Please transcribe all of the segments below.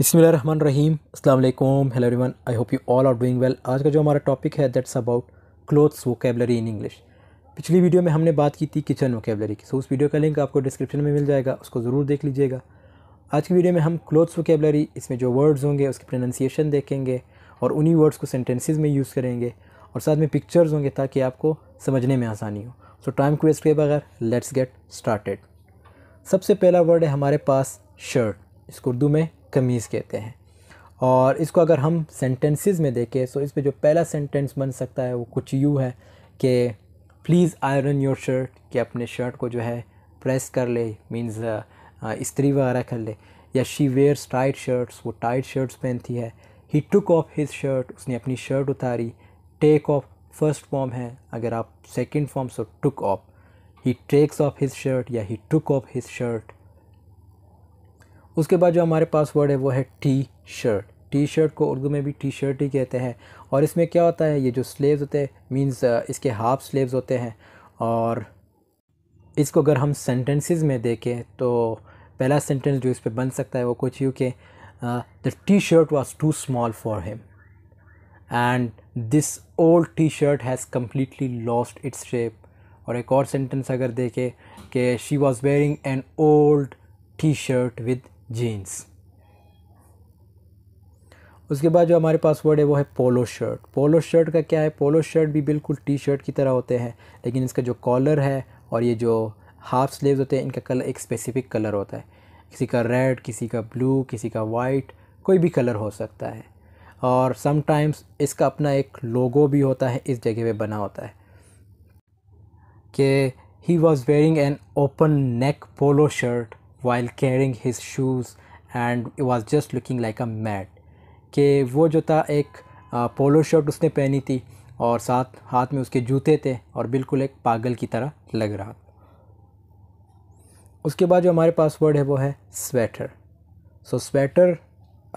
बिसमीम अल्लाम hello everyone I hope you all are doing well आज का जो हमारा टॉपिक है that's about clothes vocabulary in English पिछली वीडियो में हमने बात की थी किचन वोकेबलरी की सो so, उस वीडियो का लिंक आपको डिस्क्रिप्शन में मिल जाएगा उसको ज़रूर देख लीजिएगा आज की वीडियो में हम क्लोथ्स वोकेबलरी इसमें जो वर्ड्स होंगे उसकी प्रोनंसिएशन देखेंगे और उन्हीं वर्ड्स को सेंटेंसेज में यूज़ करेंगे और साथ में पिक्चर्स होंगे ताकि आपको समझने में आसानी हो सो टाइम को वेस्ट किए बगैर लेट्स गेट स्टार्टेड सबसे पहला वर्ड है हमारे पास शर्ट इसको उर्दू में कमीज़ कहते हैं और इसको अगर हम सेंटेंसेस में देखें सो इस पे जो पहला सेंटेंस बन सकता है वो कुछ यूँ है कि प्लीज़ आयरन योर शर्ट कि अपने शर्ट को जो है प्रेस कर ले मीन्स uh, इस्त्री वगैरह कर ले या शी वेयर्स टाइट शर्ट्स वो टाइट शर्ट्स पहनती है he took off his shirt उसने अपनी शर्ट उतारी टेक ऑफ फर्स्ट फॉर्म है अगर आप second form so took off he takes off his shirt या he took off his shirt उसके बाद जो हमारे पास वर्ड है वो है टी शर्ट टी शर्ट को उर्दू में भी टी शर्ट ही कहते हैं और इसमें क्या होता है ये जो स्लेव्स होते हैं मींस uh, इसके हाफ स्लेव्स होते हैं और इसको अगर हम सेंटेंसेस में देखें तो पहला सेंटेंस जो इस पर बन सकता है वो कुछ यू के the T shirt was too small for him and this old T shirt has completely lost its shape और एक और सेंटेंस अगर देखें कि she was wearing an old T shirt with jeans उसके बाद जो हमारे पास वर्ड है वो है पोलो शर्ट पोलो शर्ट का क्या है पोलो शर्ट भी बिल्कुल टी शर्ट की तरह होते हैं लेकिन इसका जो कॉलर है और ये जो हाफ स्लीव्स होते हैं इनका कलर एक स्पेसिफिक कलर होता है किसी का रेड किसी का ब्लू किसी का वाइट कोई भी कलर हो सकता है और समटाइम्स इसका अपना एक लोगो भी होता है इस जगह पे बना होता है कि he was wearing an open neck polo shirt while carrying his shoes and was just looking like a mad mad कि वो जो था एक पोलो शर्ट उसने पहनी थी और साथ हाथ में उसके जूते थे और बिल्कुल एक पागल की तरह लग रहा उसके बाद जो हमारे पास वर्ड है वो है स्वेटर सो so, स्वेटर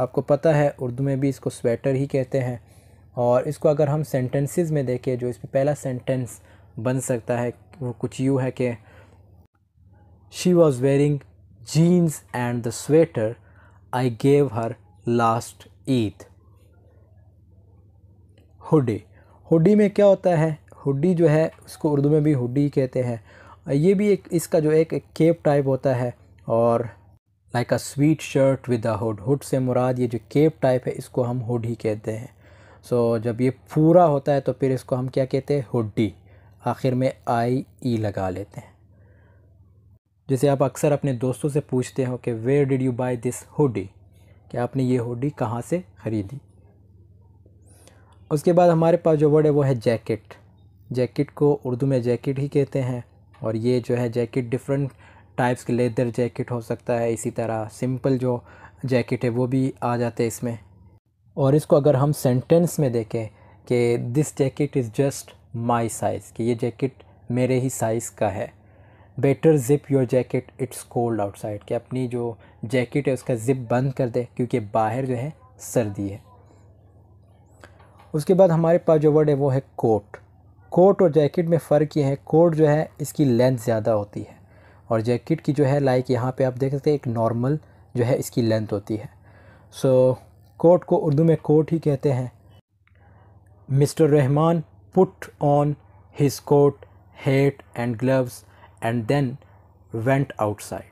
आपको पता है उर्दू में भी इसको स्वेटर ही कहते हैं और इसको अगर हम सेंटेंसेस में देखें जो इसमें पहला सेंटेंस बन सकता है वो कुछ यूँ है कि she was wearing jeans and the sweater I gave her last Eid. Hoodie hoodie में क्या होता है हुडी जो है उसको उर्दू में भी हुडी कहते हैं ये भी एक इसका जो एक केप टाइप होता है और like a sweatshirt with a hood hood से मुराद ये जो केप टाइप है इसको हम हुडी कहते हैं सो so, जब ये पूरा होता है तो फिर इसको हम क्या कहते हैं हुडी आखिर में आई ई e लगा लेते हैं जैसे आप अक्सर अपने दोस्तों से पूछते हो कि where did you buy this hoodie कि आपने ये होडी कहाँ से ख़रीदी उसके बाद हमारे पास जो वर्ड है वो है जैकेट जैकेट को उर्दू में जैकेट ही कहते हैं और ये जो है जैकेट डिफरेंट टाइप्स के लेदर जैकेट हो सकता है इसी तरह सिंपल जो जैकेट है वो भी आ जाते हैं इसमें और इसको अगर हम सेंटेंस में देखें कि this jacket is just my size कि ये जैकेट मेरे ही साइज़ का है better zip your jacket it's cold outside कि अपनी जो जैकेट है उसका ज़िप बंद कर दे क्योंकि बाहर जो है सर्दी है उसके बाद हमारे पास जो वर्ड है वो है कोट कोट और जैकेट में फ़र्क ये है कोट जो है इसकी लेंथ ज़्यादा होती है और जैकेट की जो है लाइक यहाँ पे आप देख सकते हैं एक नॉर्मल जो है इसकी लेंथ होती है सो so, कोट को उर्दू में कोट ही कहते हैं mister Rahman put on his coat hat and gloves and then went outside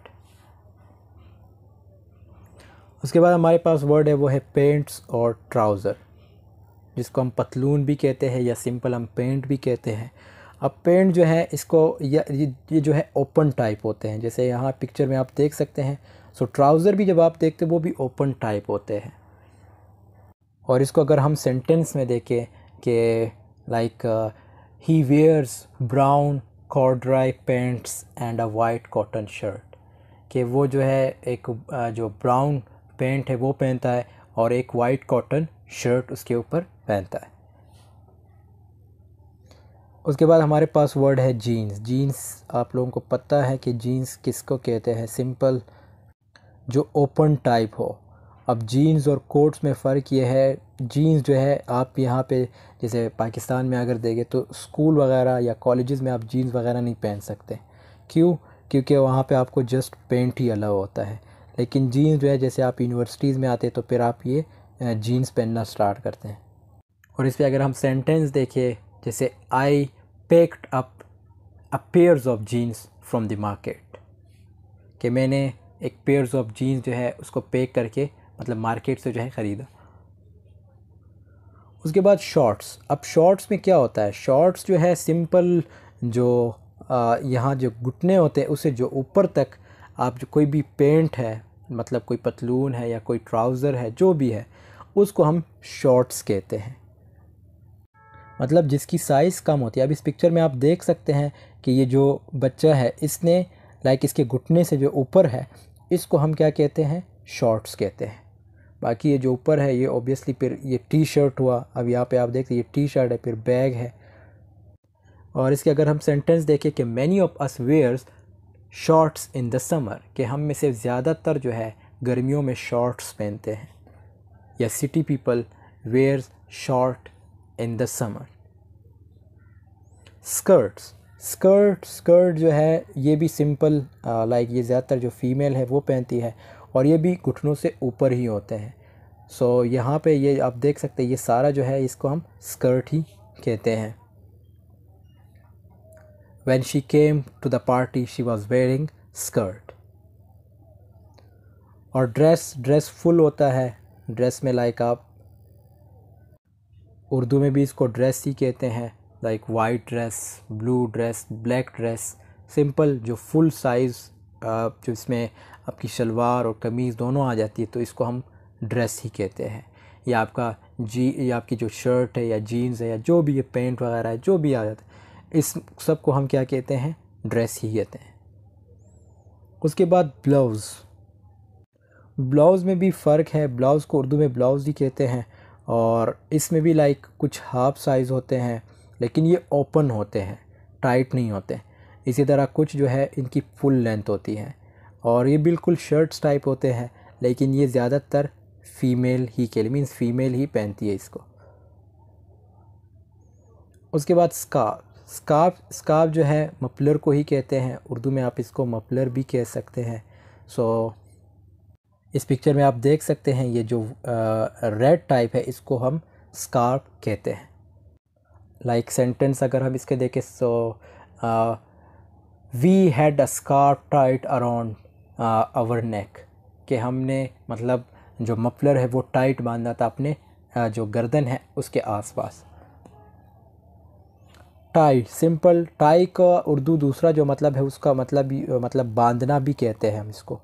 उसके बाद हमारे पास वर्ड है वो है पेंट्स और ट्राउज़र जिसको हम पतलून भी कहते हैं या सिंपल हम पेंट भी कहते हैं अब पेंट जो है इसको या ये जो है ओपन टाइप होते हैं जैसे यहाँ पिक्चर में आप देख सकते हैं सो ट्राउज़र भी जब आप देखते हैं वो भी ओपन टाइप होते हैं और इसको अगर हम सेंटेंस में देखें कि like he wears brown corduroy pants and a white cotton shirt कि वो जो है एक जो ब्राउन पेंट है वो पहनता है और एक वाइट कॉटन शर्ट उसके ऊपर पहनता है उसके बाद हमारे पास वर्ड है जीन्स जीन्स आप लोगों को पता है कि जीन्स किसको कहते हैं सिंपल जो ओपन टाइप हो अब जीन्स और कोट्स में फ़र्क ये है जीन्स जो है आप यहाँ पे जैसे पाकिस्तान में अगर देखें तो स्कूल वगैरह या कॉलेज़ में आप जीन्स वगैरह नहीं पहन सकते क्यों क्योंकि वहाँ पे आपको जस्ट पेंट ही अलाउ होता है लेकिन जीन्स जो है जैसे आप यूनिवर्सिटीज़ में आते हैं तो फिर आप ये जीन्स पहनना स्टार्ट करते हैं और इस पर अगर हम सेंटेंस देखें जैसे I packed up a pairs of jeans from the market कि मैंने एक पेयर्स ऑफ जीन्स जो है उसको पेक करके मतलब मार्केट से जो है ख़रीदा उसके बाद शॉर्ट्स अब शॉर्ट्स में क्या होता है शॉर्ट्स जो है सिंपल जो यहाँ जो घुटने होते हैं उसे जो ऊपर तक आप जो कोई भी पेंट है मतलब कोई पतलून है या कोई ट्राउज़र है जो भी है उसको हम शॉर्ट्स कहते हैं मतलब जिसकी साइज़ कम होती है अब इस पिक्चर में आप देख सकते हैं कि ये जो बच्चा है इसने लाइक इसके घुटने से जो ऊपर है इसको हम क्या कहते हैं शॉर्ट्स कहते हैं बाकी ये जो ऊपर है ये ऑब्वियसली फिर ये टी शर्ट हुआ अब यहाँ पे आप देखते ये टी शर्ट है फिर बैग है और इसके अगर हम सेंटेंस देखें कि many of us wears shorts in the summer कि हम में से ज़्यादातर जो है गर्मियों में शॉर्ट्स पहनते हैं या city people wears short in the summer skirts skirt skirt जो है ये भी सिंपल लाइक uh, ये ज़्यादातर जो फीमेल है वो पहनती है और ये भी घुटनों से ऊपर ही होते हैं सो so, यहाँ पे ये आप देख सकते हैं ये सारा जो है इसको हम स्कर्ट ही कहते हैं when she came to party she was was skirt और ड्रेस ड्रेस फुल होता है ड्रेस में लाइक आप उर्दू में भी इसको ड्रेस ही कहते हैं like white dress blue dress black dress simple जो फुल साइज़ जो इसमें आपकी शलवार और कमीज़ दोनों आ जाती है तो इसको हम ड्रेस ही कहते हैं या आपका जी या आपकी जो शर्ट है या जीन्स है या जो भी ये पेंट वगैरह है जो भी आ जाता है इस सब को हम क्या कहते हैं ड्रेस ही कहते हैं उसके बाद ब्लाउज़ ब्लाउज़ में भी फ़र्क है ब्लाउज़ को उर्दू में ब्लाउज़ ही कहते हैं और इसमें भी लाइक कुछ हाफ साइज़ होते हैं लेकिन ये ओपन होते हैं टाइट नहीं होते इसी तरह कुछ जो है इनकी फुल लेंथ होती है और ये बिल्कुल शर्ट्स टाइप होते हैं लेकिन ये ज़्यादातर फ़ीमेल ही के लिए मीन्स फ़ीमेल ही पहनती है इसको उसके बाद स्कार्फ स्कार्फ स्कार्फ जो है मफलर को ही कहते हैं उर्दू में आप इसको मफलर भी कह सकते हैं सो इस पिक्चर में आप देख सकते हैं ये जो रेड टाइप है इसको हम स्कार्फ कहते हैं लाइक like सेंटेंस अगर हम इसके देखें so we had a scarf tied around our neck कि हमने मतलब जो मफलर है वो टाइट बांधा था अपने जो गर्दन है उसके आसपास टाई सिंपल टाई का उर्दू दूसरा जो मतलब है उसका मतलब मतलब बांधना भी कहते हैं हम इसको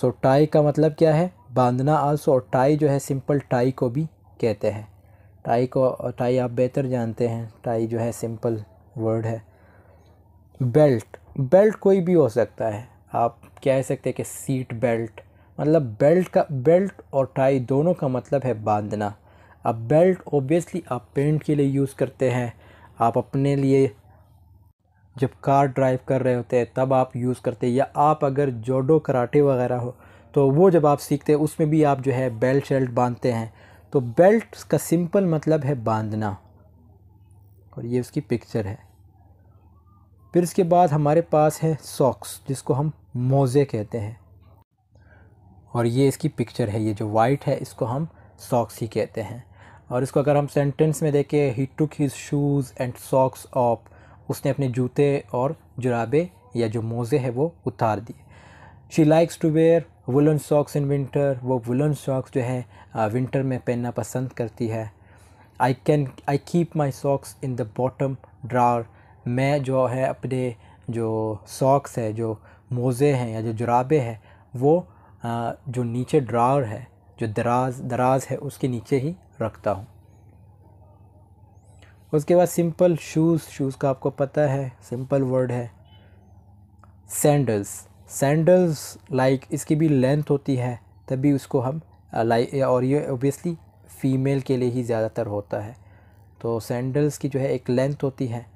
सो so, टाई का मतलब क्या है बांधना आल्सो और टाई जो है सिंपल टाई को भी कहते हैं टाई को टाई आप बेहतर जानते हैं टाई जो है सिंपल वर्ड है बेल्ट बेल्ट कोई भी हो सकता है आप कह सकते हैं कि सीट बेल्ट मतलब बेल्ट का बेल्ट और टाई दोनों का मतलब है बांधना अब बेल्ट ओबियसली आप पेंट के लिए यूज़ करते हैं आप अपने लिए जब कार ड्राइव कर रहे होते हैं तब आप यूज़ करते हैं या आप अगर जोडो कराटे वगैरह हो तो वो जब आप सीखते हैं उसमें भी आप जो है बेल्ट शेल्ट बांधते हैं तो बेल्ट का सिंपल मतलब है बांधना और ये उसकी पिक्चर है फिर इसके बाद हमारे पास है सॉक्स जिसको हम मोज़े कहते हैं और ये इसकी पिक्चर है ये जो वाइट है इसको हम सॉक्स ही कहते हैं और इसको अगर हम सेंटेंस में देखें he took his shoes and socks off उसने अपने जूते और जुराबे या जो मोज़े हैं वो उतार दिए she likes to wear woollen socks in winter वो वुलन सॉक्स जो है विंटर में पहनना पसंद करती है I can I keep my socks in the bottom drawer मैं जो है अपने जो सॉक्स है जो मोज़े हैं या जो जुराबे हैं वो जो नीचे ड्रावर है जो दराज दराज है उसके नीचे ही रखता हूँ उसके बाद सिंपल शूज़ शूज़ का आपको पता है सिंपल वर्ड है सैंडल्स सैंडल्स लाइक इसकी भी लेंथ होती है तभी उसको हम लाइक और ये ओबियसली फ़ीमेल के लिए ही ज़्यादातर होता है तो सैंडल्स की जो है एक लेंथ होती है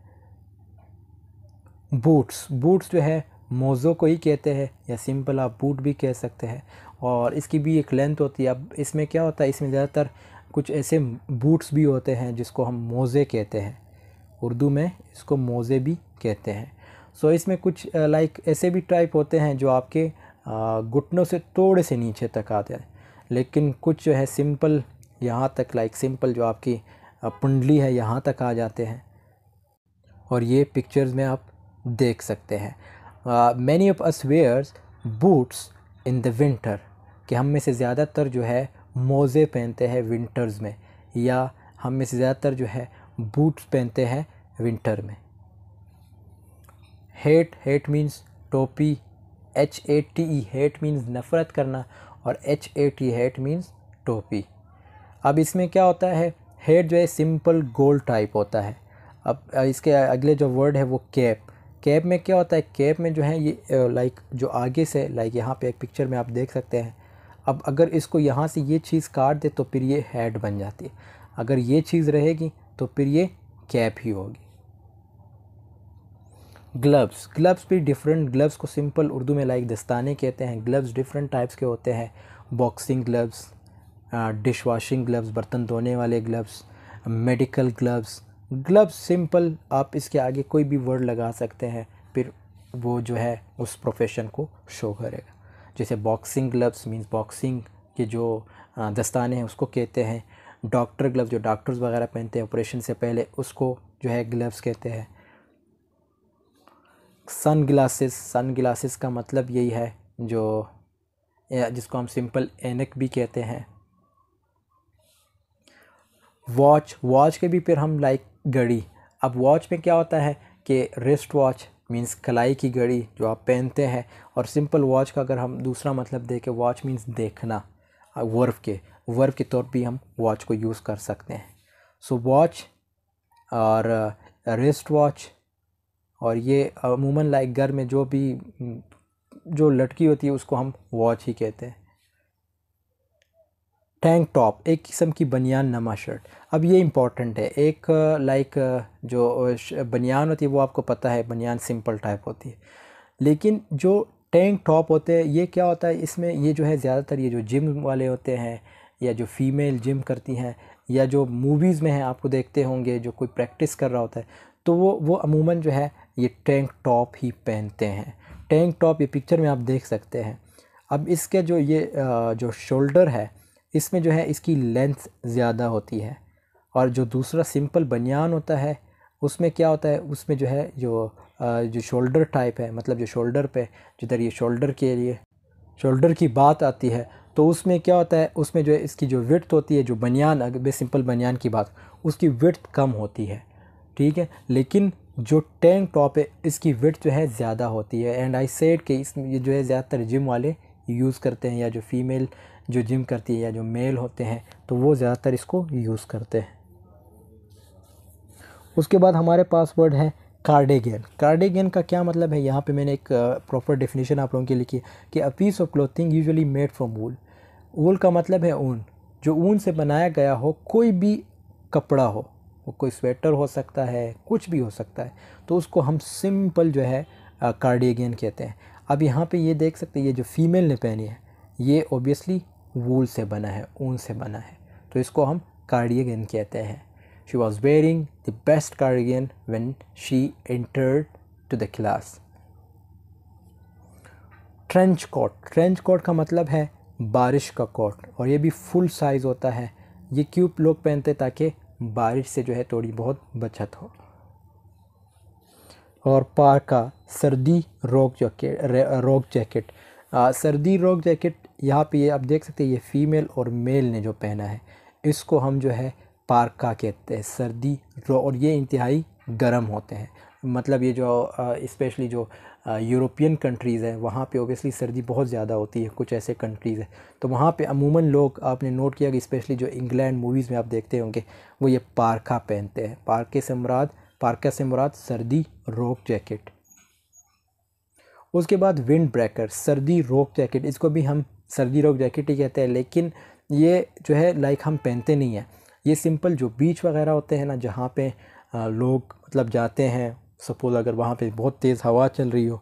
बूट्स बूट्स जो है मोज़ो को ही कहते हैं या सिंपल आप बूट भी कह सकते हैं और इसकी भी एक लेंथ होती है अब इसमें क्या होता है इसमें ज़्यादातर कुछ ऐसे बूट्स भी होते हैं जिसको हम मोज़े कहते हैं उर्दू में इसको मोज़े भी कहते हैं सो इसमें कुछ लाइक ऐसे भी टाइप होते हैं जो आपके घुटनों से थोड़े से नीचे तक आते हैं लेकिन कुछ जो है सिंपल यहाँ तक लाइक सिंपल जो आपकी पुंडली है यहाँ तक आ जाते हैं और ये पिक्चर्स में आप देख सकते हैं many of us wears boots in the winter कि हम में से ज़्यादातर जो है मोज़े पहनते हैं विंटर्स में या हम में से ज़्यादातर जो है बूट्स पहनते हैं विंटर में हेट हेट मीन्स टोपी H A T E hate means नफ़रत करना और H A T hat means टोपी अब इसमें क्या होता है हेट जो है सिंपल गोल टाइप होता है अब इसके अगले जो वर्ड है वो कैप कैब में क्या होता है कैब में जो है ये लाइक जो आगे से लाइक यहाँ पे एक पिक्चर में आप देख सकते हैं अब अगर इसको यहाँ से ये चीज़ काट दे तो फिर ये हेड बन जाती है अगर ये चीज़ रहेगी तो फिर ये कैप ही होगी ग्लव्स ग्लव्स भी डिफरेंट ग्लव्स को सिंपल उर्दू में लाइक दस्ताने कहते हैं ग्लव्स डिफरेंट टाइप्स के होते हैं boxing gloves dish washing gloves बर्तन धोने वाले ग्लव्स मेडिकल ग्लव्स ग्लव मतलब सिंपल आप इसके आगे कोई भी वर्ड लगा सकते हैं फिर वो जो है उस प्रोफेशन को शो करेगा जैसे बॉक्सिंग ग्लव्स मींस बॉक्सिंग के जो दस्ताने हैं उसको कहते हैं डॉक्टर ग्लव्स जो डॉक्टर्स वगैरह पहनते हैं ऑपरेशन से पहले उसको जो है ग्लव्स कहते हैं सन ग्लासेस सन ग्लासेस का मतलब यही है जो जिसको हम सिंपल एनक भी कहते हैं वॉच वॉच के भी फिर हम लाइक घड़ी अब वॉच में क्या होता है कि रिस्ट वॉच मीन्स कलाई की घड़ी जो आप पहनते हैं और सिंपल वॉच का अगर हम दूसरा मतलब देखें वॉच मीन्स देखना वर्फ के वर्फ के तौर पे हम वॉच को यूज़ कर सकते हैं सो वॉच और रेस्ट वॉच और ये अमूमन लाइक घर में जो भी जो लटकी होती है उसको हम वॉच ही कहते हैं टैंक टॉप एक किस्म की बनियान नमा शर्ट अब ये इम्पॉर्टेंट है एक लाइक जो बनियान होती है वो आपको पता है बनियान सिंपल टाइप होती है लेकिन जो टैंक टॉप होते हैं ये क्या होता है इसमें ये जो है ज़्यादातर ये जो जिम वाले होते हैं या जो फीमेल जिम करती हैं या जो मूवीज़ में हैं आपको देखते होंगे जो कोई प्रैक्टिस कर रहा होता है तो वो वो अमूमन जो है ये टैंक टॉप ही पहनते हैं टैंक टॉप ये पिक्चर में आप देख सकते हैं अब इसके जो ये जो शोल्डर है इसमें जो है इसकी लेंथ ज़्यादा होती है और जो दूसरा सिंपल बनियान होता है उसमें क्या होता है उसमें जो है जो जो शोल्डर टाइप है मतलब जो शोल्डर पे जिधर ये शोल्डर के लिए शोल्डर की बात आती है तो उसमें क्या होता है उसमें जो है इसकी जो विर्थ होती है जो बनियान अगर सिंपल बनियान की बात उसकी विर्थ कम होती है ठीक है लेकिन जो टैंक टॉप है इसकी विर्थ जो है ज़्यादा होती है एंड आई सेड के इसमें जो है ज़्यादातर जिम वाले यूज़ करते हैं या जो फीमेल जो जिम करती है या जो मेल होते हैं तो वो ज़्यादातर इसको यूज़ करते हैं उसके बाद हमारे पास वर्ड है कार्डेगन कार्डेगन का क्या मतलब है यहाँ पे मैंने एक प्रॉपर डेफिनेशन आप लोगों के लिखी है कि a piece of clothing usually made from wool wool का मतलब है ऊन जो ऊन से बनाया गया हो कोई भी कपड़ा हो वो कोई स्वेटर हो सकता है कुछ भी हो सकता है तो उसको हम सिंपल जो है कार्डिगन कहते हैं अब यहाँ पे ये देख सकते हैं ये जो फीमेल ने पहनी है ये ओबियसली वूल से बना है ऊन से बना है तो इसको हम कार्डियगन कहते हैं she was wearing the best cardigan when she entered to the class trench coat trench coat का मतलब है बारिश का कोट और ये भी फुल साइज़ होता है ये क्यूब लोग पहनते ताकि बारिश से जो है थोड़ी बहुत बचत हो और पार का सर्दी रोक जैकेट रोक जैकेट सर्दी रोक जैकेट यहाँ पे ये आप देख सकते हैं ये फ़ीमेल और मेल ने जो पहना है इसको हम जो है पारका कहते हैं सर्दी और ये इंतहाई गर्म होते हैं मतलब ये जो इस्पेशली जो यूरोपियन कंट्रीज़ हैं वहाँ पे ओबियसली सर्दी बहुत ज़्यादा होती है कुछ ऐसे कंट्रीज़ हैं तो वहाँ पे अमूमन लोग आपने नोट किया कि इस्पेशली जो इंग्लैंड मूवीज़ में आप देखते होंगे वो ये पारखा पहनते हैं पारके से मुराद पारका से मुराद सर्दी रोक जैकेट उसके बाद विंड ब्रेकर सर्दी रोक जैकेट इसको भी हम सर्दी लोग जैकेट ही कहते हैं लेकिन ये जो है लाइक हम पहनते नहीं हैं ये सिंपल जो बीच वगैरह होते हैं ना जहाँ पे लोग मतलब जाते हैं सपोज़ अगर वहाँ पे बहुत तेज़ हवा चल रही हो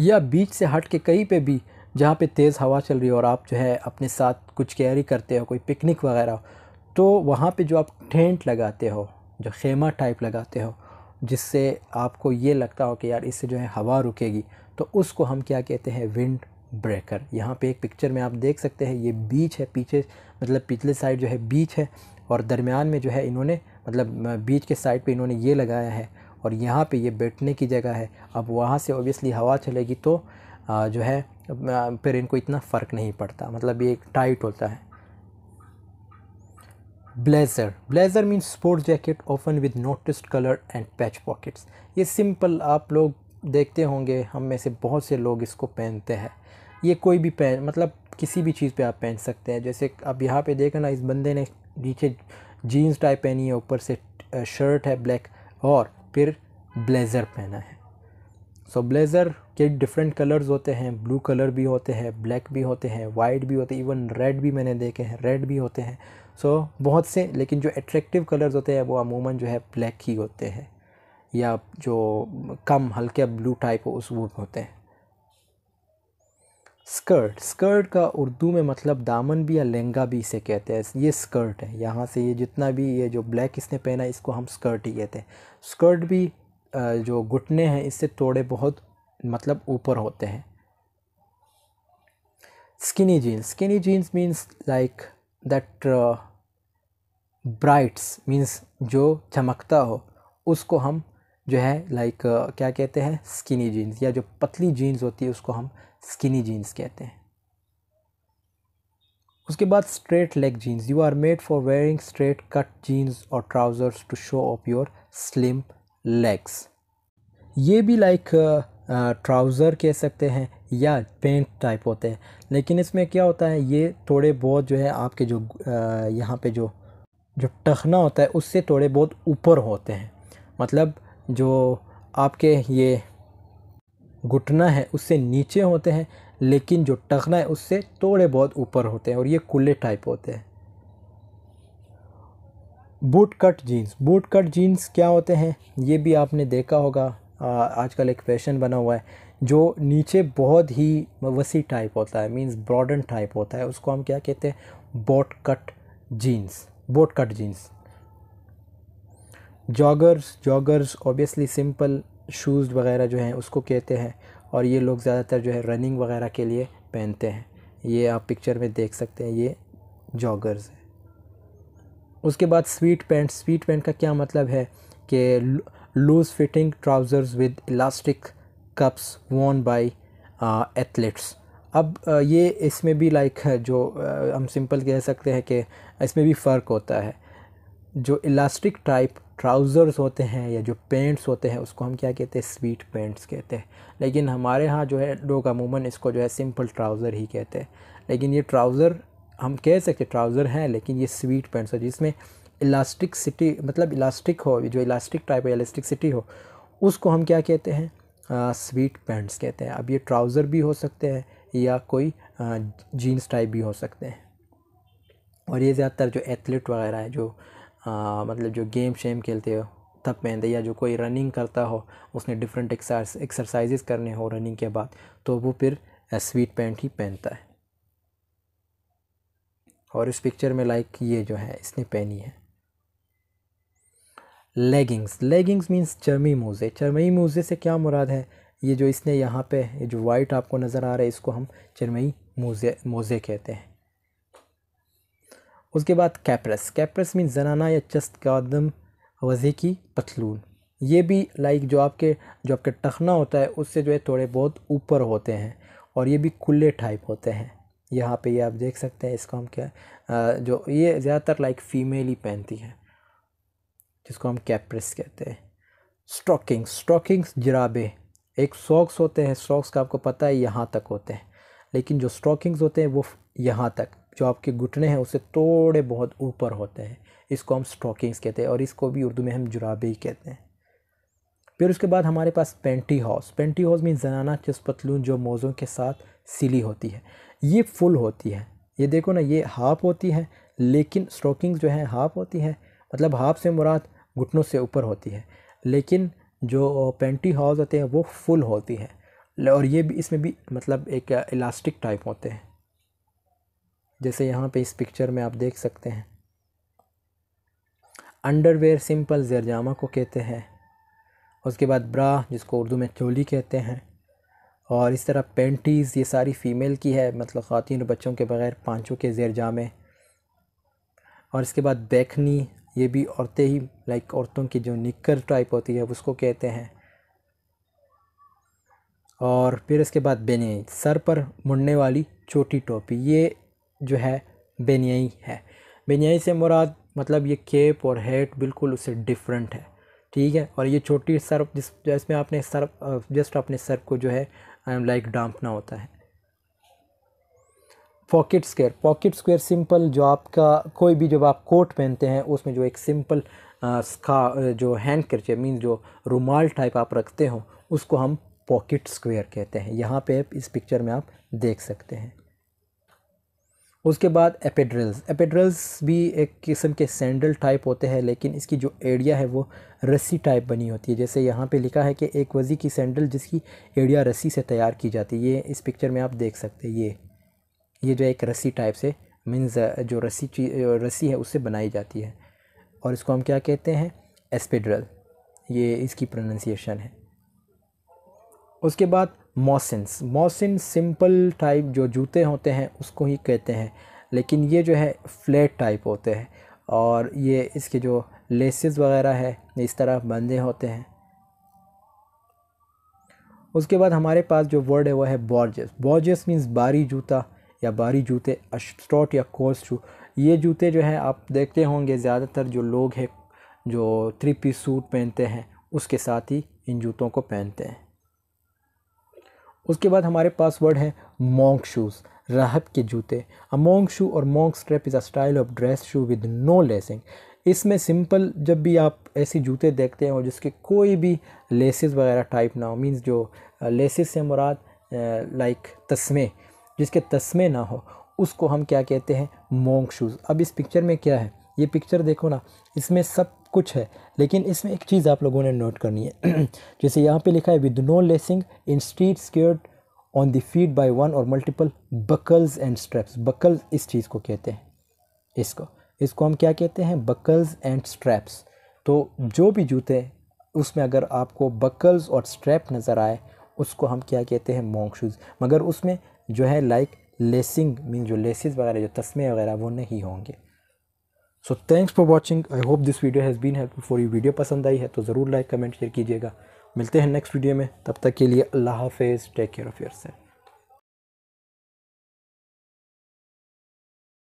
या बीच से हट के कहीं पे भी जहाँ पे तेज़ हवा चल रही हो और आप जो है अपने साथ कुछ कैरी करते हो कोई पिकनिक वगैरह हो तो वहाँ पे जो आप टेंट लगाते हो जो खेमा टाइप लगाते हो जिससे आपको ये लगता हो कि यार इससे जो है हवा रुकेगी तो उसको हम क्या कहते हैं विंड ब्रेकर यहाँ पे एक पिक्चर में आप देख सकते हैं ये बीच है पीछे मतलब पिछले साइड जो है बीच है और दरमियान में जो है इन्होंने मतलब बीच के साइड पे इन्होंने ये लगाया है और यहाँ पे ये बैठने की जगह है अब वहाँ से ओबियसली हवा चलेगी तो जो है फिर इनको इतना फ़र्क नहीं पड़ता मतलब ये टाइट होता है blazer blazer mean sports jacket open with noticed collar and patch pockets ये सिंपल आप लोग देखते होंगे हम में से बहुत से लोग इसको पहनते हैं ये कोई भी पहन मतलब किसी भी चीज़ पे आप पहन सकते हैं जैसे अब यहाँ पे देखा ना इस बंदे ने नीचे जीन्स टाइप पहनी है ऊपर से शर्ट है ब्लैक और फिर ब्लेज़र पहना है सो so, ब्लेज़र के डिफरेंट कलर्स होते हैं ब्लू कलर भी होते हैं ब्लैक भी होते हैं वाइट भी होते हैं इवन रेड भी मैंने देखे हैं रेड भी होते हैं सो so, बहुत से लेकिन जो एट्रेक्टिव कलर्स होते हैं वो अमूमन जो है ब्लैक ही होते हैं या जो कम हल्के ब्लू टाइप हो उस वो होते हैं स्कर्ट स्कर्ट का उर्दू में मतलब दामन भी या लहंगा भी इसे कहते हैं ये स्कर्ट है यहाँ से ये जितना भी ये जो ब्लैक इसने पहना है इसको हम स्कर्ट ही कहते हैं स्कर्ट भी जो घुटने हैं इससे थोड़े बहुत मतलब ऊपर होते हैं skinny jeans skinny jeans means like that brights means जो चमकता हो उसको हम जो है लाइक क्या कहते हैं स्किनी जीन्स या जो पतली जीन्स होती है उसको हम स्किनी जीन्स कहते हैं उसके बाद straight leg jeans you are made for wearing straight cut jeans और trousers to show off your slim legs ये भी लाइक ट्राउज़र uh, कह सकते हैं या पेंट टाइप होते हैं लेकिन इसमें क्या होता है ये थोड़े बहुत जो है आपके जो uh, यहाँ पे जो जो टखना होता है उससे थोड़े बहुत ऊपर होते हैं मतलब जो आपके ये घुटना है उससे नीचे होते हैं लेकिन जो टखना है उससे थोड़े बहुत ऊपर होते हैं और ये कुल्ले टाइप होते हैं boot cut jeans boot cut jeans क्या होते हैं ये भी आपने देखा होगा आजकल एक फैशन बना हुआ है जो नीचे बहुत ही वसी टाइप होता है मींस ब्रॉडन टाइप होता है उसको हम क्या कहते हैं boot cut jeans boot cut jeans joggers joggers obviously simple shoes वगैरह जो हैं उसको कहते हैं और ये लोग ज़्यादातर जो है रनिंग वगैरह के लिए पहनते हैं ये आप पिक्चर में देख सकते हैं ये जॉगर्स हैं उसके बाद स्वीट पैंट स्वीट पैंट का क्या मतलब है कि loose fitting trousers with elastic cuffs worn by athletes अब uh, ये इसमें भी लाइक uh, जो uh, हम सिंपल कह सकते हैं कि इसमें भी फ़र्क होता है जो इलास्टिक टाइप ट्राउज़र्स होते हैं या जो पेंट्स होते हैं उसको हम क्या कहते हैं स्वीट पेंट्स कहते हैं लेकिन हमारे यहाँ जो है लोग अमूमन इसको जो है सिंपल ट्राउज़र ही कहते हैं लेकिन ये ट्राउज़र हम कह सकते ट्राउज़र हैं लेकिन ये स्वीट पेंट्स है जिसमें इलास्टिक सिटी मतलब इलास्टिक हो जो इलास्टिक टाइप है इलास्टिक सिटी हो उसको हम क्या कहते हैं स्वीट पेंट्स कहते हैं अब ये ट्राउज़र भी हो सकते हैं या कोई जीन्स टाइप भी हो सकते हैं और ये ज़्यादातर जो एथलीट वगैरह है जो मतलब जो गेम शेम खेलते हो तब पहनते या जो कोई रनिंग करता हो उसने डिफरेंट एक्सरसाइजेस करने हो रनिंग के बाद तो वो फिर स्वीट पैंट ही पहनता है और इस पिक्चर में लाइक ये जो है इसने पहनी है लेगिंग्स लेगिंग्स मीन्स चर्मी मोज़े चर्मई मोज़े से क्या मुराद है ये जो इसने यहाँ पे ये जो वाइट आपको नज़र आ रहा है इसको हम चरमई मोज़े मोज़े कहते हैं उसके बाद कैप्रस कैप्रस मीन जनाना या चस्त कादम वज़े की पतलून ये भी लाइक जो आपके जो आपके टखना होता है उससे जो है थोड़े बहुत ऊपर होते हैं और ये भी खुले टाइप होते हैं यहाँ पे ये आप देख सकते हैं इसको हम क्या आ, जो ये ज़्यादातर लाइक फ़ीमेल ही पहनती हैं जिसको हम कैप्रेस कहते हैं स्टॉकिंग्स स्टॉकिंग्स जराबे एक सॉक्स होते हैं सॉक्स का आपको पता है यहाँ तक होते हैं लेकिन जो स्टॉकिंग्स होते हैं वो यहाँ तक जो आपके घुटने हैं उससे थोड़े बहुत ऊपर होते हैं इसको हम स्टॉकिंग्स कहते हैं और इसको भी उर्दू में हम जुराबे ही कहते हैं फिर उसके बाद हमारे पास पेंटी हाउस पेंटी हाउस में जनाना चस्पतलून जो मोज़ों के साथ सिली होती है ये फुल होती है ये देखो ना ये हाफ होती है लेकिन स्टॉकिंग्स जो है हाफ होती है मतलब हाफ से मुराद घुटनों से ऊपर होती है लेकिन जो पेंटी हाउस होते हैं वो फुल होती हैं और ये भी इसमें भी मतलब एक इलास्टिक टाइप होते हैं जैसे यहाँ पे इस पिक्चर में आप देख सकते हैं अंडरवेयर सिंपल जरजामा को कहते हैं उसके बाद ब्रा जिसको उर्दू में चोली कहते हैं और इस तरह पेंटीज़ ये सारी फ़ीमेल की है मतलब ख़वान और बच्चों के बग़ैर पाँचों के जामे और इसके बाद बैखनी ये भी औरतें ही लाइक औरतों की जो निक्कर टाइप होती है उसको कहते हैं और फिर इसके बाद बेनी सर पर मुड़ने वाली छोटी टोपी ये जो है बेनियाई है बेनियाई से मुराद मतलब ये केप और हेट बिल्कुल उससे डिफरेंट है ठीक है और ये छोटी सर्फ जिस जिसमें आपने सर्फ जस्ट अपने सर को जो है लाइक डांपना होता है pocket square pocket square simple जो आपका कोई भी जब आप कोट पहनते हैं उसमें जो एक सिंपल स्का जो हैंड करचे मीन जो रुमाल टाइप आप रखते हो उसको हम पॉकेट स्क्वेयर कहते हैं यहाँ पे इस पिक्चर में आप देख सकते हैं उसके बाद एपेड्रल्स एपेड्रल्स भी एक किस्म के सैंडल टाइप होते हैं लेकिन इसकी जो एरिया है वो रस्सी टाइप बनी होती है जैसे यहाँ पे लिखा है कि एक वज़ी की सैंडल जिसकी एरिया रस्सी से तैयार की जाती है ये इस पिक्चर में आप देख सकते हैं ये ये जो एक रस्सी टाइप से मीन्स जो रस्सी रस्सी है उससे बनाई जाती है और इसको हम क्या कहते हैं एस्पेड्रल ये इसकी प्रोनंसिएशन है उसके बाद मोसिनस मोसिन सिंपल टाइप जो जूते होते हैं उसको ही कहते हैं लेकिन ये जो है फ्लैट टाइप होते हैं और ये इसके जो लेसेस वगैरह है इस तरह बंधे होते हैं उसके बाद हमारे पास जो वर्ड है वो है बॉर्जेस बॉर्जेस मीन्स बारी जूता या बारी जूते अस्ट्रॉट या कोर्स शू ये जूते जो है आप देखते होंगे ज़्यादातर जो लोग हैं जो थ्री पीस सूट पहनते हैं उसके साथ ही इन जूतों को पहनते हैं उसके बाद हमारे पास वर्ड है मोंग शूज़ राहब के जूते अ मोंग शू और monk strap is a style of dress shoe with no lacing इसमें सिंपल जब भी आप ऐसे जूते देखते हो जिसके कोई भी लेसेस वगैरह टाइप ना हो मीन्स जो लेसेस से मुराद लाइक तस्मे जिसके तस्मे ना हो उसको हम क्या कहते हैं मोंग शूज़ अब इस पिक्चर में क्या है ये पिक्चर देखो ना इसमें सब कुछ है लेकिन इसमें एक चीज़ आप लोगों ने नोट करनी है जैसे यहाँ पे लिखा है with no lacing instead secured on the feet by one और multiple buckles and straps buckles इस चीज़ को कहते हैं इसको इसको हम क्या कहते हैं बकल्स एंड स्ट्रैप्स तो जो भी जूते उसमें अगर आपको बकल्स और स्ट्रैप नज़र आए उसको हम क्या कहते हैं मोंग शूज़ मगर उसमें जो है लाइक लेसिंग मीन जो लेसिस वगैरह जो तस्मे वगैरह वो नहीं होंगे so thanks for watching I hope this video has been helpful for you video पसंद आई है तो ज़रूर लाइक कमेंट शेयर कीजिएगा मिलते हैं नेक्स्ट वीडियो में तब तक के लिए अल्लाह हाफिज़ take care of your self